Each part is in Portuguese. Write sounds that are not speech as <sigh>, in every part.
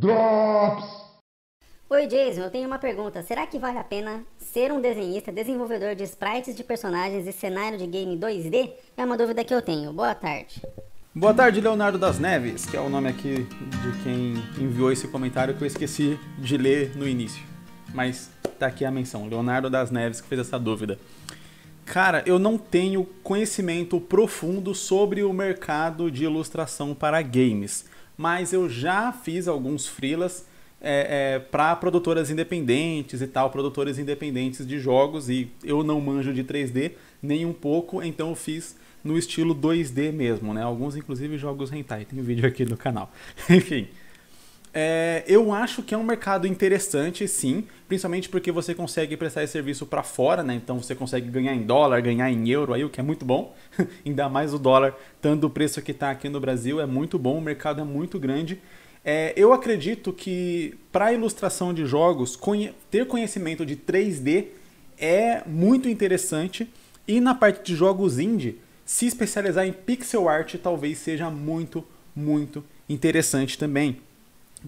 Drops! Oi, Jason, eu tenho uma pergunta. Será que vale a pena ser um desenhista, desenvolvedor de sprites de personagens e cenário de game 2D? É uma dúvida que eu tenho. Boa tarde. Boa tarde, Leonardo das Neves, que é o nome aqui de quem enviou esse comentário que eu esqueci de ler no início. Mas tá aqui a menção, Leonardo das Neves que fez essa dúvida. Cara, eu não tenho conhecimento profundo sobre o mercado de ilustração para games mas eu já fiz alguns freelas é, é, para produtoras independentes e tal, produtoras independentes de jogos, e eu não manjo de 3D nem um pouco, então eu fiz no estilo 2D mesmo, né? Alguns, inclusive, jogos hentai, tem um vídeo aqui no canal. <laughs> Enfim, é, eu acho que é um mercado interessante, sim, principalmente porque você consegue prestar esse serviço para fora, né? Então você consegue ganhar em dólar, ganhar em euro, aí o que é muito bom. <laughs> Ainda mais o dólar, tanto o preço que está aqui no Brasil, é muito bom, o mercado é muito grande. É, eu acredito que para ilustração de jogos, conhe ter conhecimento de 3D é muito interessante e na parte de jogos indie, se especializar em pixel art talvez seja muito, muito interessante também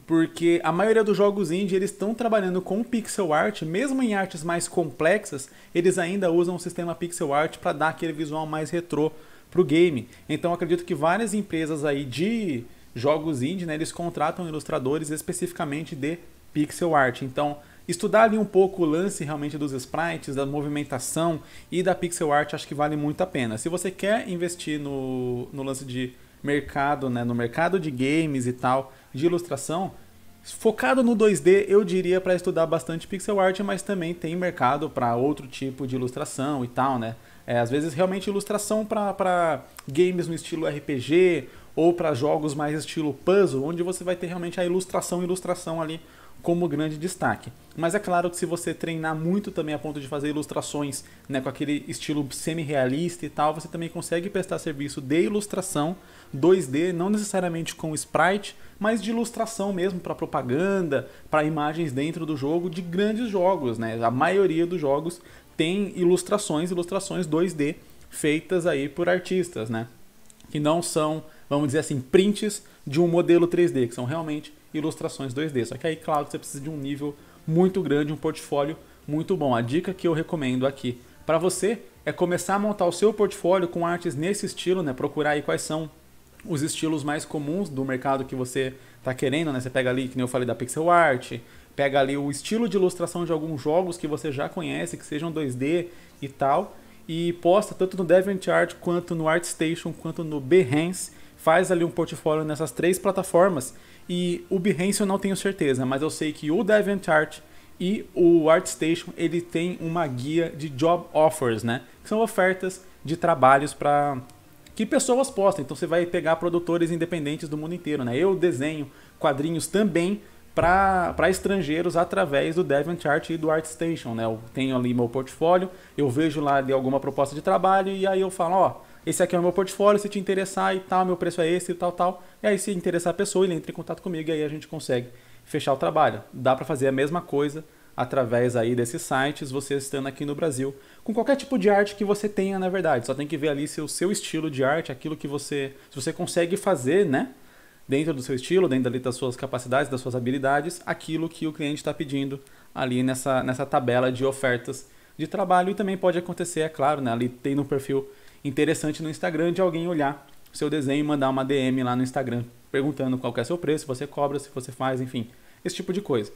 porque a maioria dos jogos indie eles estão trabalhando com pixel art, mesmo em artes mais complexas, eles ainda usam o sistema pixel art para dar aquele visual mais retrô pro game. Então acredito que várias empresas aí de jogos indie, né, eles contratam ilustradores especificamente de pixel art. Então, estudar ali um pouco o lance realmente dos sprites, da movimentação e da pixel art, acho que vale muito a pena. Se você quer investir no, no lance de mercado, né, no mercado de games e tal, de ilustração, focado no 2D, eu diria para estudar bastante pixel art, mas também tem mercado para outro tipo de ilustração e tal, né? É, às vezes realmente ilustração para games no estilo RPG ou para jogos mais estilo puzzle, onde você vai ter realmente a ilustração, ilustração ali como grande destaque. Mas é claro que se você treinar muito também a ponto de fazer ilustrações né, com aquele estilo semi-realista e tal, você também consegue prestar serviço de ilustração 2D, não necessariamente com sprite, mas de ilustração mesmo para propaganda, para imagens dentro do jogo de grandes jogos. Né? A maioria dos jogos tem ilustrações, ilustrações 2D feitas aí por artistas, né? que não são vamos dizer assim, prints de um modelo 3D, que são realmente ilustrações 2D. Só que aí, claro, você precisa de um nível muito grande, um portfólio muito bom. A dica que eu recomendo aqui para você é começar a montar o seu portfólio com artes nesse estilo, né? Procurar aí quais são os estilos mais comuns do mercado que você está querendo, né? Você pega ali, que nem eu falei da pixel art, pega ali o estilo de ilustração de alguns jogos que você já conhece, que sejam 2D e tal, e posta tanto no DeviantArt quanto no ArtStation, quanto no Behance faz ali um portfólio nessas três plataformas. E o Behance eu não tenho certeza, mas eu sei que o DeviantArt e o ArtStation ele tem uma guia de job offers, né? Que são ofertas de trabalhos para que pessoas postam. Então você vai pegar produtores independentes do mundo inteiro, né? Eu desenho quadrinhos também para estrangeiros através do DeviantArt e do ArtStation, né? Eu tenho ali meu portfólio, eu vejo lá de alguma proposta de trabalho e aí eu falo, ó, esse aqui é o meu portfólio, se te interessar e tal, meu preço é esse e tal, tal. E aí, se interessar a pessoa, ele entra em contato comigo e aí a gente consegue fechar o trabalho. Dá para fazer a mesma coisa através aí desses sites, você estando aqui no Brasil, com qualquer tipo de arte que você tenha, na verdade. Só tem que ver ali se o seu estilo de arte, aquilo que você, se você consegue fazer, né? Dentro do seu estilo, dentro ali das suas capacidades, das suas habilidades, aquilo que o cliente está pedindo ali nessa, nessa tabela de ofertas de trabalho. E também pode acontecer, é claro, né? Ali tem no perfil interessante no Instagram de alguém olhar o seu desenho e mandar uma DM lá no Instagram perguntando qual é o seu preço, se você cobra, se você faz, enfim, esse tipo de coisa.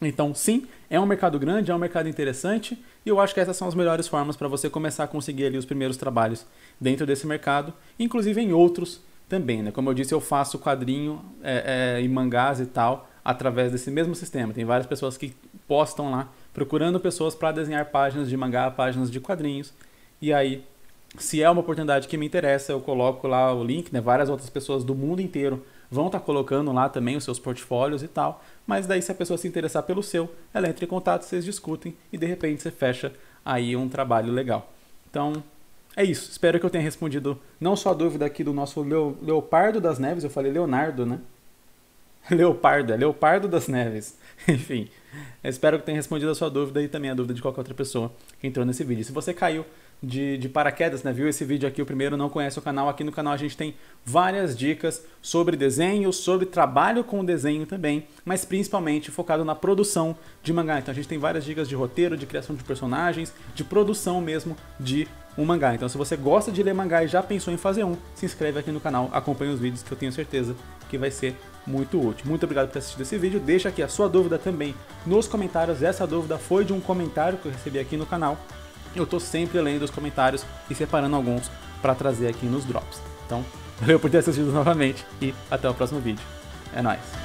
Então, sim, é um mercado grande, é um mercado interessante, e eu acho que essas são as melhores formas para você começar a conseguir ali os primeiros trabalhos dentro desse mercado, inclusive em outros também. Né? Como eu disse, eu faço quadrinho é, é, e mangás e tal através desse mesmo sistema. Tem várias pessoas que postam lá procurando pessoas para desenhar páginas de mangá, páginas de quadrinhos, e aí se é uma oportunidade que me interessa, eu coloco lá o link, né? Várias outras pessoas do mundo inteiro vão estar tá colocando lá também os seus portfólios e tal. Mas daí, se a pessoa se interessar pelo seu, ela entra em contato, vocês discutem e de repente você fecha aí um trabalho legal. Então, é isso. Espero que eu tenha respondido não só a dúvida aqui do nosso Leopardo das Neves, eu falei Leonardo, né? <laughs> Leopardo, é Leopardo das Neves. <laughs> Enfim, espero que tenha respondido a sua dúvida e também a dúvida de qualquer outra pessoa que entrou nesse vídeo. Se você caiu de, de, paraquedas, né? Viu esse vídeo aqui, o primeiro não conhece o canal. Aqui no canal a gente tem várias dicas sobre desenho, sobre trabalho com desenho também, mas principalmente focado na produção de mangá. Então a gente tem várias dicas de roteiro, de criação de personagens, de produção mesmo de um mangá. Então se você gosta de ler mangá e já pensou em fazer um, se inscreve aqui no canal, acompanhe os vídeos que eu tenho certeza que vai ser muito útil. Muito obrigado por ter assistido esse vídeo. Deixa aqui a sua dúvida também nos comentários. Essa dúvida foi de um comentário que eu recebi aqui no canal eu tô sempre lendo os comentários e separando alguns para trazer aqui nos drops. Então, valeu por ter assistido novamente e até o próximo vídeo. É nóis!